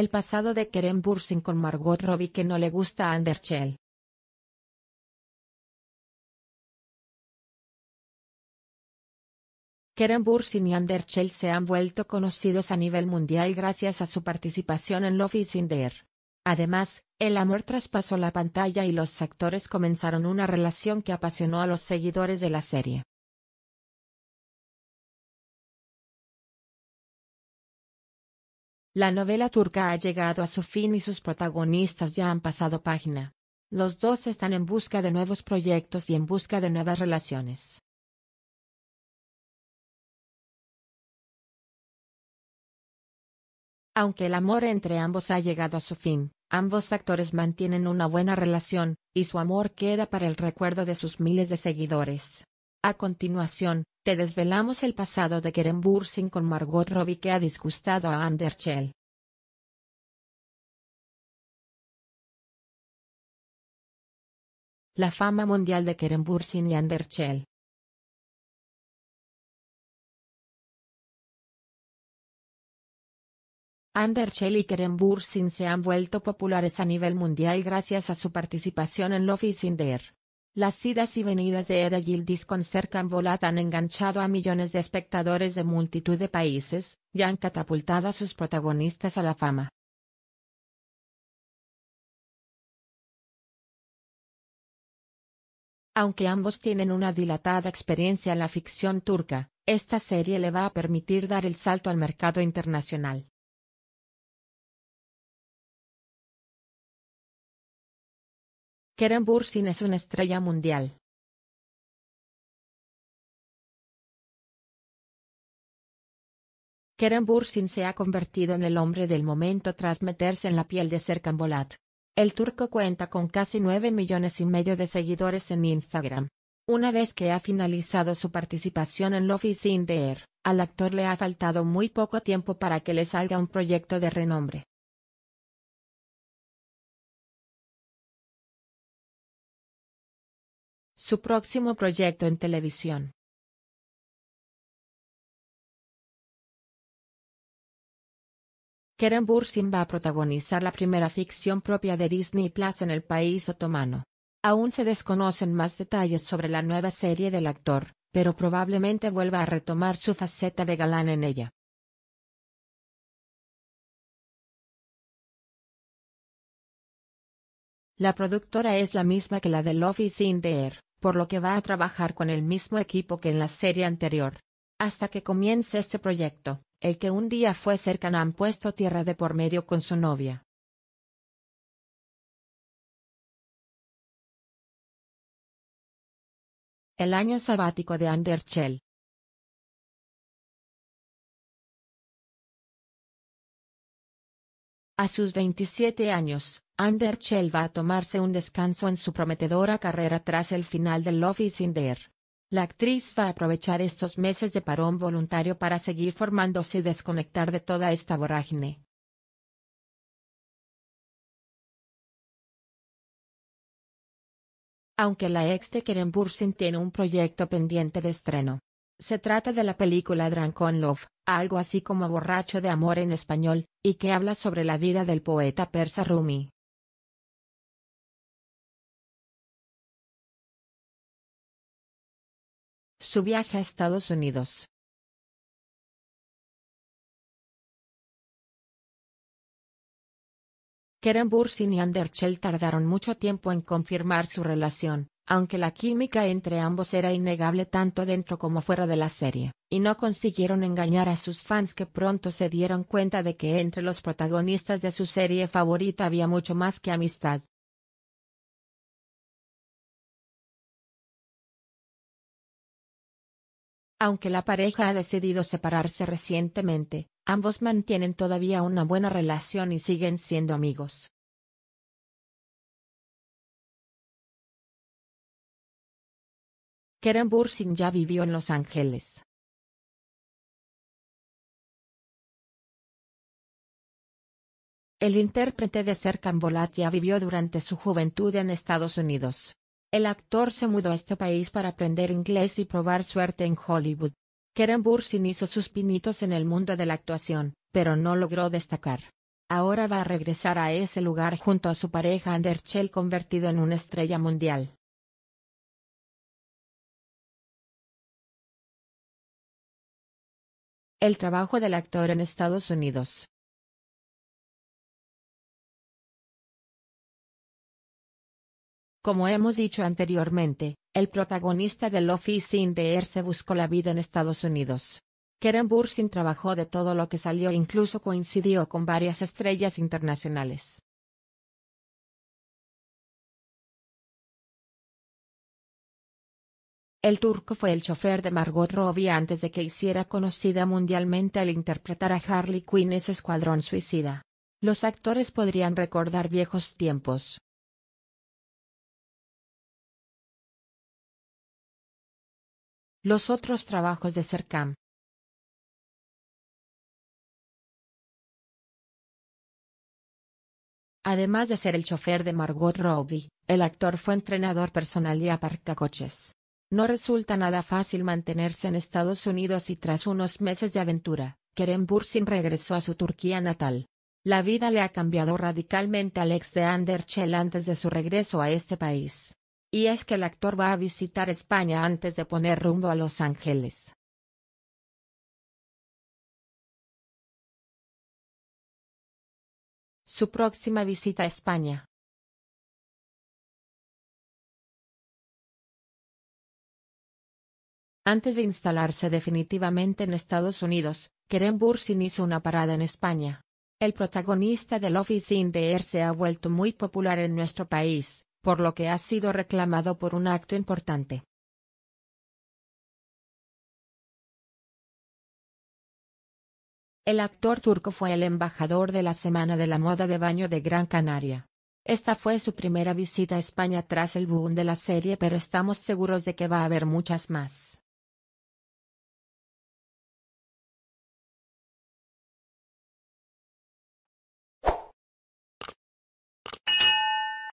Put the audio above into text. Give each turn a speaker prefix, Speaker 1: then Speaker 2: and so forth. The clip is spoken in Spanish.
Speaker 1: El pasado de Kerem Bursin con Margot Robbie que no le gusta a Anderchel. Kerem Bursin y Anderchel
Speaker 2: se han vuelto conocidos a nivel mundial gracias a su participación en Love is in Además, el amor traspasó la pantalla y los actores comenzaron una relación que apasionó
Speaker 1: a los seguidores de la serie. La novela turca ha llegado a su fin y sus
Speaker 2: protagonistas ya han pasado página. Los dos están en busca de nuevos proyectos y en
Speaker 1: busca de nuevas relaciones. Aunque el amor entre ambos ha llegado a su fin,
Speaker 2: ambos actores mantienen una buena relación, y su amor queda para el recuerdo de sus miles de seguidores. A continuación, te desvelamos el pasado de Kerem Bursin con
Speaker 1: Margot Robbie que ha disgustado a Anderchel. La fama mundial de Kerem Bursin y Anderchel. Anderchel y Kerem Bursin se han vuelto
Speaker 2: populares a nivel mundial gracias a su participación en Love is in las idas y venidas de Eda Gildis con Serkan Volat han enganchado a millones de espectadores de multitud de
Speaker 1: países, y han catapultado a sus protagonistas a la fama. Aunque ambos tienen una dilatada experiencia en la ficción turca, esta serie le va a permitir dar el salto al mercado internacional. Kerem Bursin es una estrella mundial. Kerem Bursin se ha convertido en el hombre del momento tras meterse en la piel de Serkan
Speaker 2: Bolat. El turco cuenta con casi 9 millones y medio de seguidores en Instagram. Una vez que ha finalizado su participación en Love is in the Air, al actor le ha faltado
Speaker 1: muy poco tiempo para que le salga un proyecto de renombre. su próximo proyecto en televisión. Kerem Bursin va a protagonizar la primera ficción
Speaker 2: propia de Disney Plus en el país otomano. Aún se desconocen más detalles sobre
Speaker 1: la nueva serie del actor, pero probablemente vuelva a retomar su faceta de galán en ella. La productora es la misma que la de Love in the Air, por lo que
Speaker 2: va a trabajar con el mismo equipo que en la serie anterior. Hasta que comience este proyecto,
Speaker 1: el que un día fue cercano han puesto tierra de por medio con su novia. El año sabático de Chell. A sus 27
Speaker 2: años, Ander va a tomarse un descanso en su prometedora carrera tras el final de Love is in There. La actriz va a aprovechar estos meses de parón voluntario para seguir
Speaker 1: formándose y desconectar de toda esta vorágine. Aunque la ex de Keren Bursin
Speaker 2: tiene un proyecto pendiente de estreno. Se trata de la película Drunken Love,
Speaker 1: algo así como Borracho de Amor en español, y que habla sobre la vida del poeta persa Rumi. Su viaje a Estados Unidos. Bursin y Anderchell tardaron mucho tiempo en confirmar su relación, aunque la química
Speaker 2: entre ambos era innegable tanto dentro como fuera de la serie, y no consiguieron engañar a sus fans que pronto se dieron cuenta de que entre los protagonistas de su serie favorita había mucho
Speaker 1: más que amistad. Aunque la pareja ha decidido separarse recientemente, ambos mantienen todavía una buena relación y siguen siendo amigos. Karen Bursing ya vivió en Los Ángeles. El intérprete de Serkan
Speaker 2: Bolat ya vivió durante su juventud en Estados Unidos. El actor se mudó a este país para aprender inglés y probar suerte en Hollywood. Keren Bursin hizo sus pinitos en el mundo de la actuación, pero no logró destacar. Ahora va a regresar a ese lugar
Speaker 1: junto a su pareja Schell convertido en una estrella mundial. El trabajo del actor en Estados Unidos Como hemos dicho anteriormente, el
Speaker 2: protagonista del Office in the Air se buscó la vida en Estados Unidos. Keren Bursin trabajó
Speaker 1: de todo lo que salió e incluso coincidió con varias estrellas internacionales. El turco fue el chofer de Margot Robbie antes de que hiciera conocida mundialmente al interpretar a Harley Quinn ese Escuadrón Suicida. Los actores podrían recordar viejos tiempos, Los otros trabajos de CERCAM. Además de ser el chofer de Margot Robbie, el actor fue entrenador personal y coches.
Speaker 2: No resulta nada fácil mantenerse en Estados Unidos y tras unos meses de aventura, Kerem Bursin regresó a su Turquía natal. La vida le ha cambiado radicalmente al ex de Anderchel antes de su regreso a este país y es que el actor va a visitar
Speaker 1: España antes de poner rumbo a Los Ángeles. Su próxima visita a España. Antes de instalarse definitivamente en Estados Unidos,
Speaker 2: Keren Bursin hizo una parada en España. El protagonista del Office in the Air se ha vuelto
Speaker 1: muy popular en nuestro país, por lo que ha sido reclamado por un acto importante. El actor turco fue el embajador de la Semana de la Moda de Baño de Gran Canaria.
Speaker 2: Esta fue su primera visita a España tras el boom de la serie pero estamos seguros de que
Speaker 1: va a haber muchas más.